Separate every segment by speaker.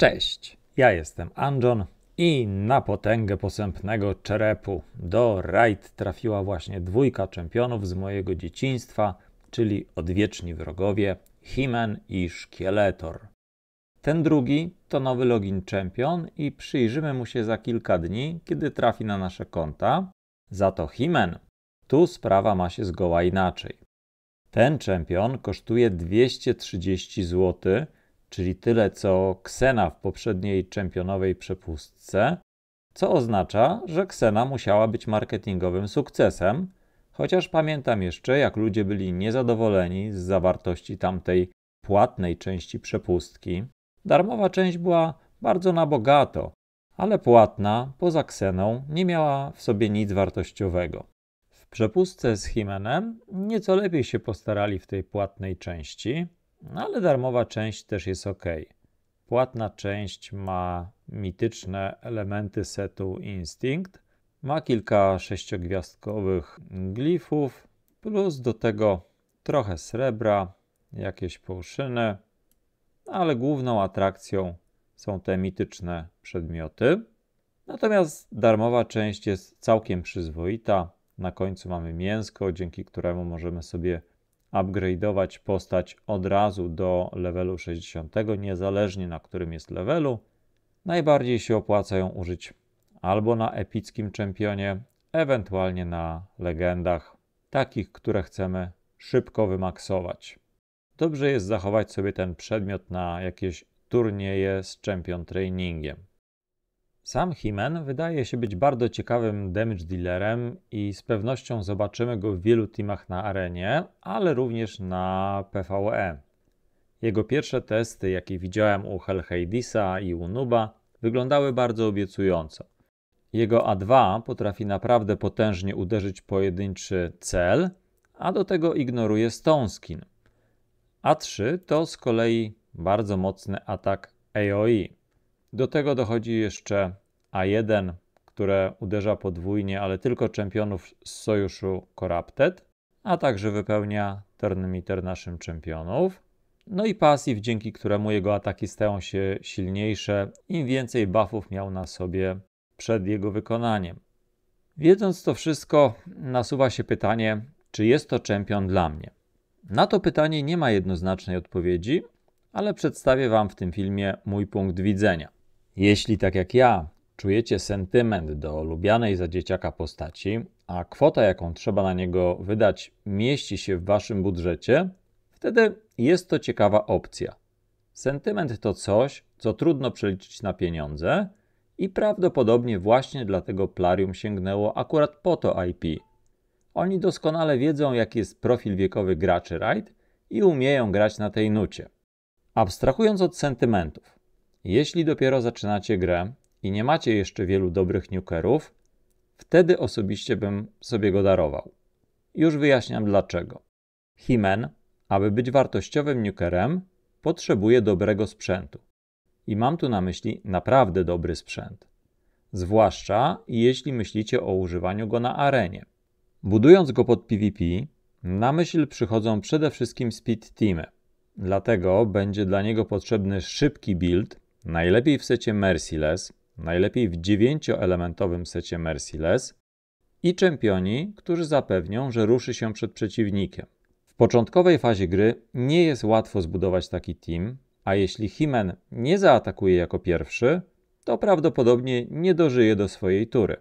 Speaker 1: Cześć, ja jestem Anjon i na potęgę posępnego czerepu do rajd trafiła właśnie dwójka czempionów z mojego dzieciństwa, czyli odwieczni wrogowie Himen i Szkieletor. Ten drugi to nowy login champion i przyjrzymy mu się za kilka dni, kiedy trafi na nasze konta. Za to Himen. Tu sprawa ma się zgoła inaczej. Ten czempion kosztuje 230 zł czyli tyle co Ksena w poprzedniej czempionowej przepustce, co oznacza, że Ksena musiała być marketingowym sukcesem, chociaż pamiętam jeszcze, jak ludzie byli niezadowoleni z zawartości tamtej płatnej części przepustki. Darmowa część była bardzo na bogato, ale płatna, poza Kseną, nie miała w sobie nic wartościowego. W przepustce z Himenem nieco lepiej się postarali w tej płatnej części, no ale darmowa część też jest ok. Płatna część ma mityczne elementy setu Instinct, ma kilka sześciogwiazdkowych glifów, plus do tego trochę srebra, jakieś półszyny, ale główną atrakcją są te mityczne przedmioty. Natomiast darmowa część jest całkiem przyzwoita. Na końcu mamy mięsko, dzięki któremu możemy sobie upgrade'ować postać od razu do levelu 60, niezależnie na którym jest levelu, najbardziej się opłaca ją użyć albo na epickim czempionie, ewentualnie na legendach, takich, które chcemy szybko wymaksować. Dobrze jest zachować sobie ten przedmiot na jakieś turnieje z champion trainingiem. Sam Himen wydaje się być bardzo ciekawym damage dealerem i z pewnością zobaczymy go w wielu teamach na arenie, ale również na PvE. Jego pierwsze testy, jakie widziałem u Hellheidisa i u Nuba, wyglądały bardzo obiecująco. Jego A2 potrafi naprawdę potężnie uderzyć pojedynczy cel, a do tego ignoruje Stone Skin. A3 to z kolei bardzo mocny atak AOE. Do tego dochodzi jeszcze A1, które uderza podwójnie, ale tylko czempionów z sojuszu Corrupted, a także wypełnia Turnmeter naszym czempionów. No i pasyw, dzięki któremu jego ataki stają się silniejsze, im więcej buffów miał na sobie przed jego wykonaniem. Wiedząc to wszystko, nasuwa się pytanie, czy jest to czempion dla mnie? Na to pytanie nie ma jednoznacznej odpowiedzi, ale przedstawię Wam w tym filmie mój punkt widzenia. Jeśli tak jak ja czujecie sentyment do lubianej za dzieciaka postaci, a kwota, jaką trzeba na niego wydać, mieści się w waszym budżecie, wtedy jest to ciekawa opcja. Sentyment to coś, co trudno przeliczyć na pieniądze i prawdopodobnie właśnie dlatego Plarium sięgnęło akurat po to IP. Oni doskonale wiedzą, jaki jest profil wiekowy graczy Raid i umieją grać na tej nucie. Abstrahując od sentymentów, jeśli dopiero zaczynacie grę i nie macie jeszcze wielu dobrych nukerów, wtedy osobiście bym sobie go darował. Już wyjaśniam dlaczego. Himen, aby być wartościowym nukerem, potrzebuje dobrego sprzętu. I mam tu na myśli naprawdę dobry sprzęt. Zwłaszcza jeśli myślicie o używaniu go na arenie. Budując go pod PvP, na myśl przychodzą przede wszystkim speed teamy. Dlatego będzie dla niego potrzebny szybki build, Najlepiej w secie Merciless, najlepiej w dziewięcioelementowym secie Merciless i czempioni, którzy zapewnią, że ruszy się przed przeciwnikiem. W początkowej fazie gry nie jest łatwo zbudować taki team, a jeśli Himen nie zaatakuje jako pierwszy, to prawdopodobnie nie dożyje do swojej tury.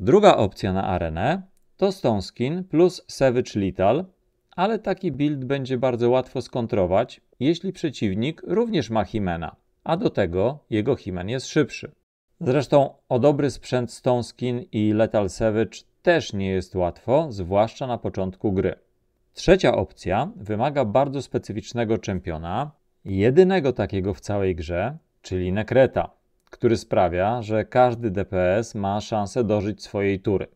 Speaker 1: Druga opcja na arenę to Skin plus Savage Lethal, ale taki build będzie bardzo łatwo skontrować, jeśli przeciwnik również ma Himena a do tego jego Himen jest szybszy. Zresztą o dobry sprzęt Stone Skin i Lethal Savage też nie jest łatwo, zwłaszcza na początku gry. Trzecia opcja wymaga bardzo specyficznego czempiona, jedynego takiego w całej grze, czyli Nekreta, który sprawia, że każdy DPS ma szansę dożyć swojej tury.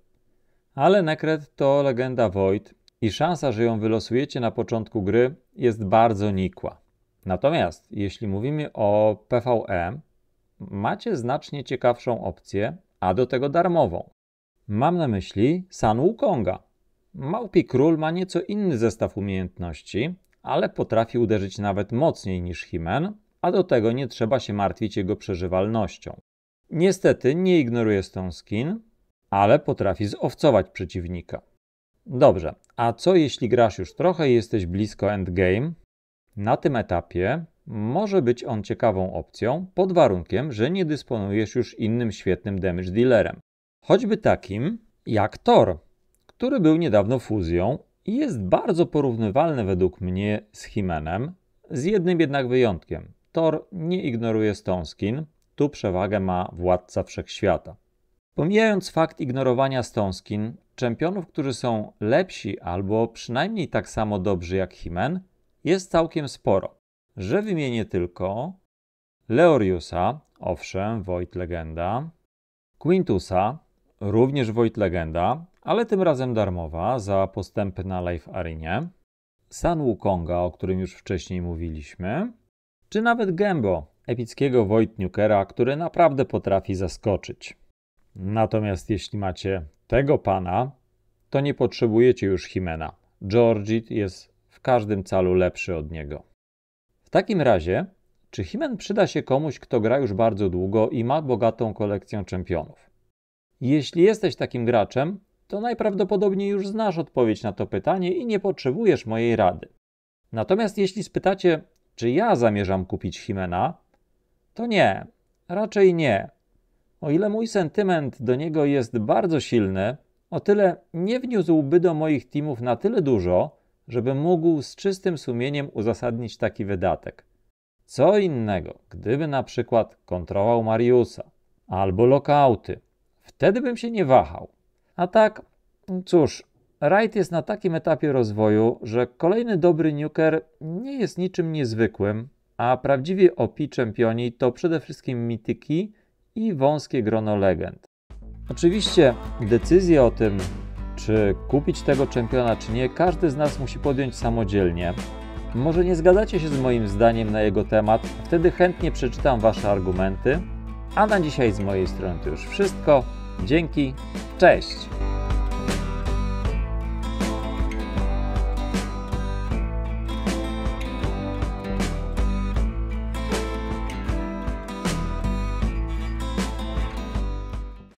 Speaker 1: Ale Nekret to legenda Void i szansa, że ją wylosujecie na początku gry jest bardzo nikła. Natomiast jeśli mówimy o PVE, macie znacznie ciekawszą opcję, a do tego darmową. Mam na myśli Sun Wukonga. Małpi Król ma nieco inny zestaw umiejętności, ale potrafi uderzyć nawet mocniej niż Himen, a do tego nie trzeba się martwić jego przeżywalnością. Niestety nie ignoruje Stone Skin, ale potrafi zowcować przeciwnika. Dobrze, a co jeśli grasz już trochę i jesteś blisko endgame, na tym etapie może być on ciekawą opcją pod warunkiem, że nie dysponujesz już innym świetnym damage dealerem. Choćby takim jak Thor, który był niedawno fuzją i jest bardzo porównywalny według mnie z Himenem, z jednym jednak wyjątkiem. Thor nie ignoruje Stoneskin, tu przewagę ma władca wszechświata. Pomijając fakt ignorowania Stoneskin, czempionów, którzy są lepsi albo przynajmniej tak samo dobrzy jak Himen, jest całkiem sporo, że wymienię tylko Leoriusa, owszem, Wojt Legenda, Quintusa, również Wojt Legenda, ale tym razem darmowa za postępy na Live Arenie, San Wukonga, o którym już wcześniej mówiliśmy, czy nawet Gembo, epickiego Wojt Nukera, który naprawdę potrafi zaskoczyć. Natomiast jeśli macie tego pana, to nie potrzebujecie już Himena. Georgit jest każdym calu lepszy od niego. W takim razie, czy Himen przyda się komuś, kto gra już bardzo długo i ma bogatą kolekcję czempionów? Jeśli jesteś takim graczem, to najprawdopodobniej już znasz odpowiedź na to pytanie i nie potrzebujesz mojej rady. Natomiast jeśli spytacie, czy ja zamierzam kupić Himena, to nie, raczej nie. O ile mój sentyment do niego jest bardzo silny, o tyle nie wniósłby do moich teamów na tyle dużo, żeby mógł z czystym sumieniem uzasadnić taki wydatek. Co innego, gdyby na przykład kontrował Mariusa albo lokauty. Wtedy bym się nie wahał. A tak, cóż, Wright jest na takim etapie rozwoju, że kolejny dobry nuker nie jest niczym niezwykłym, a prawdziwi OP czempioni to przede wszystkim mityki i wąskie grono legend. Oczywiście decyzje o tym, czy kupić tego czempiona, czy nie, każdy z nas musi podjąć samodzielnie. Może nie zgadzacie się z moim zdaniem na jego temat, wtedy chętnie przeczytam Wasze argumenty. A na dzisiaj z mojej strony to już wszystko. Dzięki, cześć!